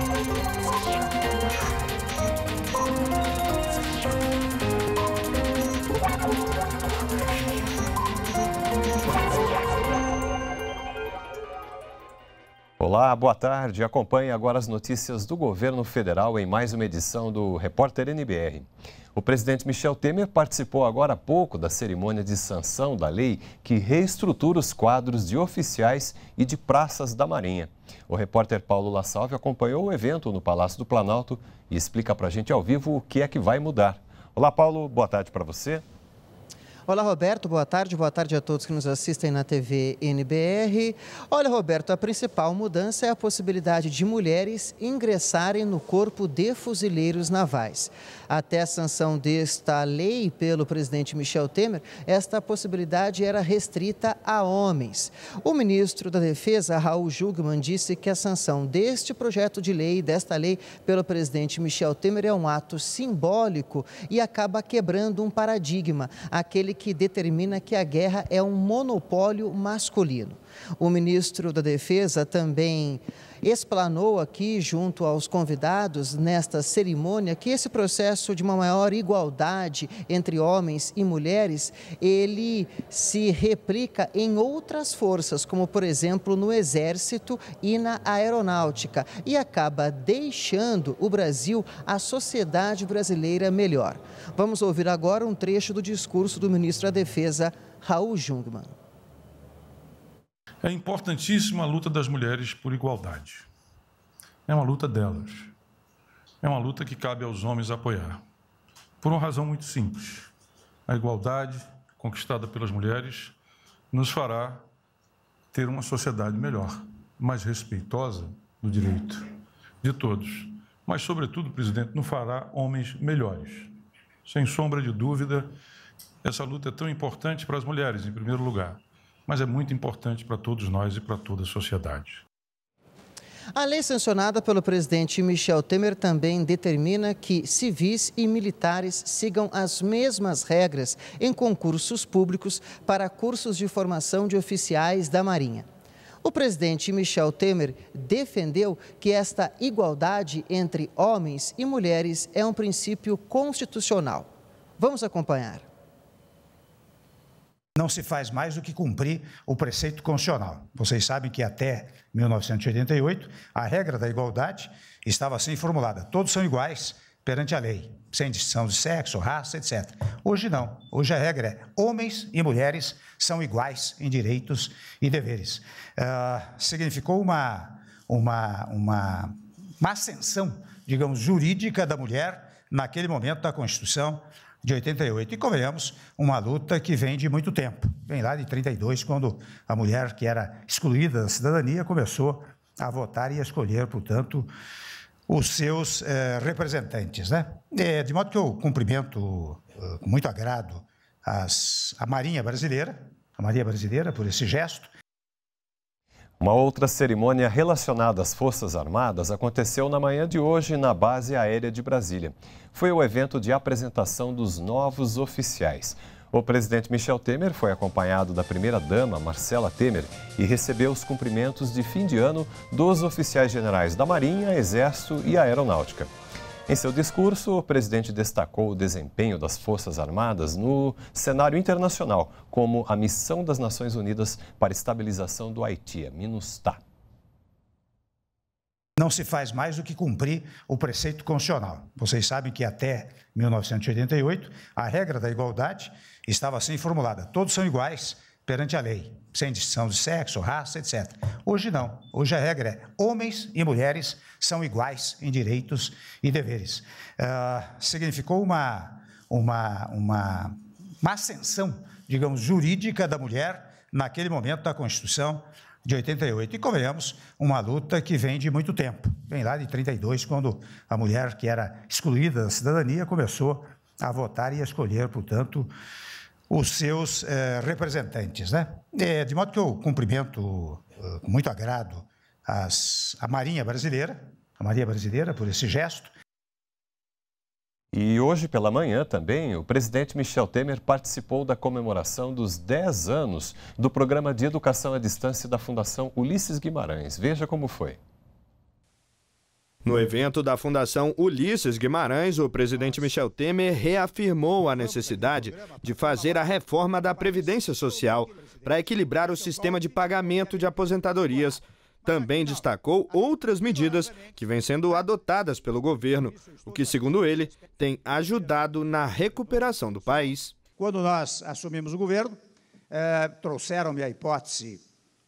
Thank you. Olá, boa tarde. Acompanhe agora as notícias do governo federal em mais uma edição do Repórter NBR. O presidente Michel Temer participou agora há pouco da cerimônia de sanção da lei que reestrutura os quadros de oficiais e de praças da Marinha. O repórter Paulo Lassalve acompanhou o evento no Palácio do Planalto e explica para a gente ao vivo o que é que vai mudar. Olá, Paulo, boa tarde para você. Olá, Roberto. Boa tarde. Boa tarde a todos que nos assistem na TV NBR. Olha, Roberto, a principal mudança é a possibilidade de mulheres ingressarem no corpo de fuzileiros navais. Até a sanção desta lei pelo presidente Michel Temer, esta possibilidade era restrita a homens. O ministro da Defesa, Raul Jugman, disse que a sanção deste projeto de lei, desta lei pelo presidente Michel Temer, é um ato simbólico e acaba quebrando um paradigma, aquele que determina que a guerra é um monopólio masculino. O ministro da Defesa também explanou aqui, junto aos convidados, nesta cerimônia, que esse processo de uma maior igualdade entre homens e mulheres, ele se replica em outras forças, como, por exemplo, no Exército e na Aeronáutica, e acaba deixando o Brasil, a sociedade brasileira, melhor. Vamos ouvir agora um trecho do discurso do ministro da Defesa, Raul Jungmann. É importantíssima a luta das mulheres por igualdade. É uma luta delas. É uma luta que cabe aos homens apoiar. Por uma razão muito simples. A igualdade conquistada pelas mulheres nos fará ter uma sociedade melhor, mais respeitosa do direito de todos. Mas, sobretudo, presidente, não fará homens melhores. Sem sombra de dúvida, essa luta é tão importante para as mulheres, em primeiro lugar mas é muito importante para todos nós e para toda a sociedade. A lei sancionada pelo presidente Michel Temer também determina que civis e militares sigam as mesmas regras em concursos públicos para cursos de formação de oficiais da Marinha. O presidente Michel Temer defendeu que esta igualdade entre homens e mulheres é um princípio constitucional. Vamos acompanhar não se faz mais do que cumprir o preceito constitucional. Vocês sabem que até 1988, a regra da igualdade estava assim formulada: todos são iguais perante a lei, sem distinção de sexo, raça, etc. Hoje não. Hoje a regra é: homens e mulheres são iguais em direitos e deveres. Uh, significou uma, uma, uma, uma ascensão, digamos, jurídica da mulher naquele momento da Constituição de 88. E convenhamos, uma luta que vem de muito tempo. Vem lá de 32, quando a mulher que era excluída da cidadania começou a votar e a escolher, portanto, os seus eh, representantes. Né? É, de modo que eu cumprimento eh, com muito agrado as, a Marinha Brasileira, a Marinha Brasileira, por esse gesto, uma outra cerimônia relacionada às Forças Armadas aconteceu na manhã de hoje na Base Aérea de Brasília. Foi o evento de apresentação dos novos oficiais. O presidente Michel Temer foi acompanhado da primeira-dama Marcela Temer e recebeu os cumprimentos de fim de ano dos oficiais generais da Marinha, Exército e Aeronáutica. Em seu discurso, o presidente destacou o desempenho das Forças Armadas no cenário internacional, como a missão das Nações Unidas para a estabilização do Haiti, a MINUSTAH. Não se faz mais do que cumprir o preceito constitucional. Vocês sabem que até 1988 a regra da igualdade estava assim formulada: todos são iguais perante a lei, sem distinção de sexo, raça, etc. Hoje não. Hoje a regra é homens e mulheres são iguais em direitos e deveres. Uh, significou uma, uma, uma, uma ascensão, digamos, jurídica da mulher naquele momento da Constituição de 88. E convenhamos, uma luta que vem de muito tempo. Vem lá de 32, quando a mulher que era excluída da cidadania começou a votar e a escolher, portanto, os seus eh, representantes. Né? É, de modo que eu cumprimento eh, com muito agrado as, a Marinha Brasileira, a Marinha Brasileira, por esse gesto. E hoje pela manhã também, o presidente Michel Temer participou da comemoração dos 10 anos do Programa de Educação à Distância da Fundação Ulisses Guimarães. Veja como foi. No evento da Fundação Ulisses Guimarães, o presidente Michel Temer reafirmou a necessidade de fazer a reforma da Previdência Social para equilibrar o sistema de pagamento de aposentadorias. Também destacou outras medidas que vêm sendo adotadas pelo governo, o que, segundo ele, tem ajudado na recuperação do país. Quando nós assumimos o governo, eh, trouxeram-me a hipótese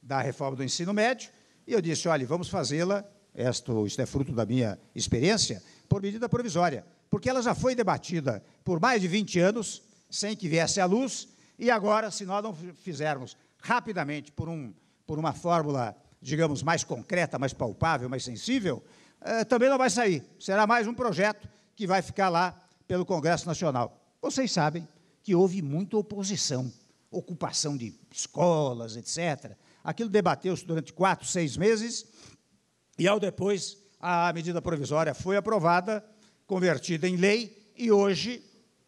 da reforma do ensino médio e eu disse: olha, vamos fazê-la isto, isto é fruto da minha experiência, por medida provisória, porque ela já foi debatida por mais de 20 anos, sem que viesse à luz, e agora, se nós não fizermos rapidamente por, um, por uma fórmula, digamos, mais concreta, mais palpável, mais sensível, eh, também não vai sair. Será mais um projeto que vai ficar lá pelo Congresso Nacional. Vocês sabem que houve muita oposição, ocupação de escolas, etc. Aquilo debateu-se durante quatro, seis meses e ao depois a medida provisória foi aprovada, convertida em lei e hoje,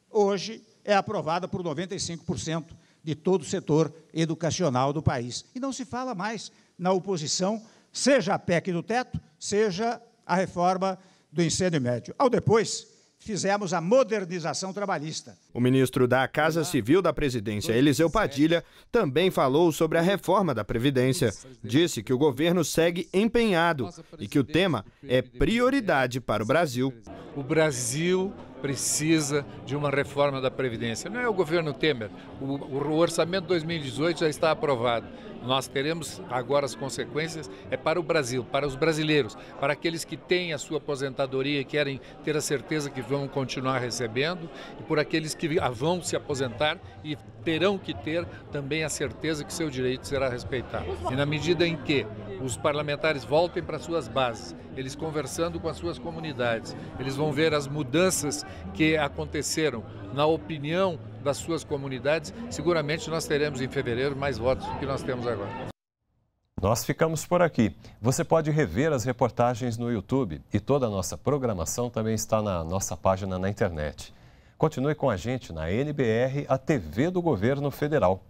hoje é aprovada por 95% de todo o setor educacional do país. E não se fala mais na oposição, seja a PEC do teto, seja a reforma do ensino médio. Ao depois, fizemos a modernização trabalhista. O ministro da Casa Civil da Presidência, Eliseu Padilha, também falou sobre a reforma da Previdência. Disse que o governo segue empenhado e que o tema é prioridade para o Brasil. O Brasil precisa de uma reforma da Previdência. Não é o governo Temer. O, orçamento 2018 já está aprovado nós teremos agora as consequências é para o Brasil, para os brasileiros, para aqueles que têm a sua aposentadoria e querem ter a certeza que vão continuar recebendo, e por aqueles que vão se aposentar e terão que ter também a certeza que seu direito será respeitado. E na medida em que os parlamentares voltem para suas bases, eles conversando com as suas comunidades, eles vão ver as mudanças que aconteceram na opinião das suas comunidades, seguramente nós teremos em fevereiro mais votos do que nós temos agora. Nós ficamos por aqui. Você pode rever as reportagens no YouTube e toda a nossa programação também está na nossa página na internet. Continue com a gente na NBR, a TV do Governo Federal.